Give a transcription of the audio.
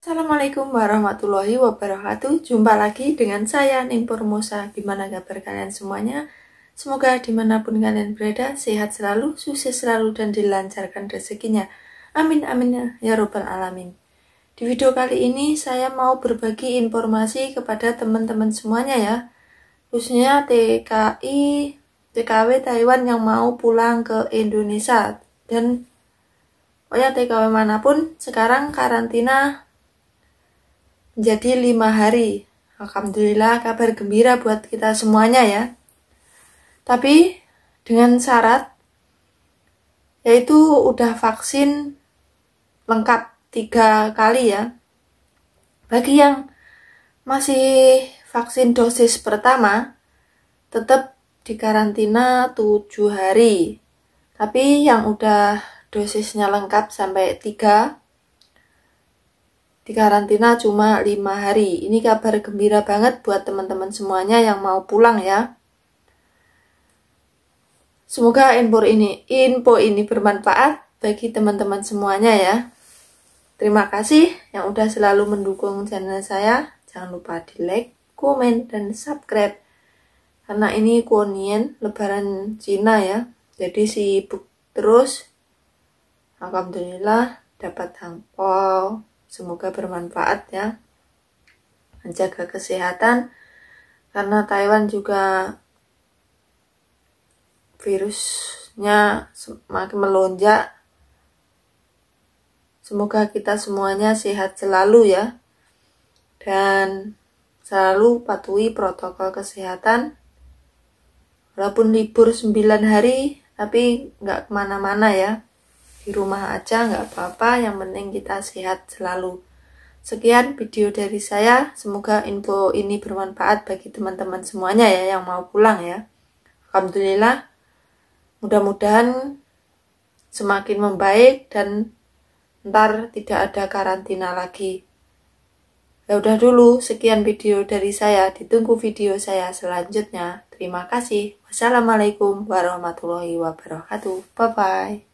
Assalamualaikum warahmatullahi wabarakatuh Jumpa lagi dengan saya Ning Musa Gimana kabar kalian semuanya? Semoga dimanapun kalian berada Sehat selalu, sukses selalu dan dilancarkan rezekinya Amin amin ya robbal alamin Di video kali ini saya mau berbagi informasi kepada teman-teman semuanya ya Khususnya TKI, TKW Taiwan yang mau pulang ke Indonesia Dan oh ya TKW manapun sekarang karantina jadi lima hari. Alhamdulillah kabar gembira buat kita semuanya ya. Tapi dengan syarat yaitu udah vaksin lengkap tiga kali ya. Bagi yang masih vaksin dosis pertama, tetap dikarantina tujuh hari. Tapi yang udah dosisnya lengkap sampai tiga di karantina cuma lima hari. Ini kabar gembira banget buat teman-teman semuanya yang mau pulang ya. Semoga info ini, info ini bermanfaat bagi teman-teman semuanya ya. Terima kasih yang udah selalu mendukung channel saya. Jangan lupa di like, komen, dan subscribe. Karena ini kuonien lebaran Cina ya. Jadi sibuk terus. Alhamdulillah dapat hangpol. Semoga bermanfaat ya. Menjaga kesehatan karena Taiwan juga virusnya semakin melonjak. Semoga kita semuanya sehat selalu ya. Dan selalu patuhi protokol kesehatan. Walaupun libur 9 hari, tapi nggak kemana-mana ya di rumah aja nggak apa-apa yang penting kita sehat selalu sekian video dari saya semoga info ini bermanfaat bagi teman-teman semuanya ya yang mau pulang ya Alhamdulillah mudah-mudahan semakin membaik dan ntar tidak ada karantina lagi ya udah dulu sekian video dari saya ditunggu video saya selanjutnya terima kasih wassalamualaikum warahmatullahi wabarakatuh bye bye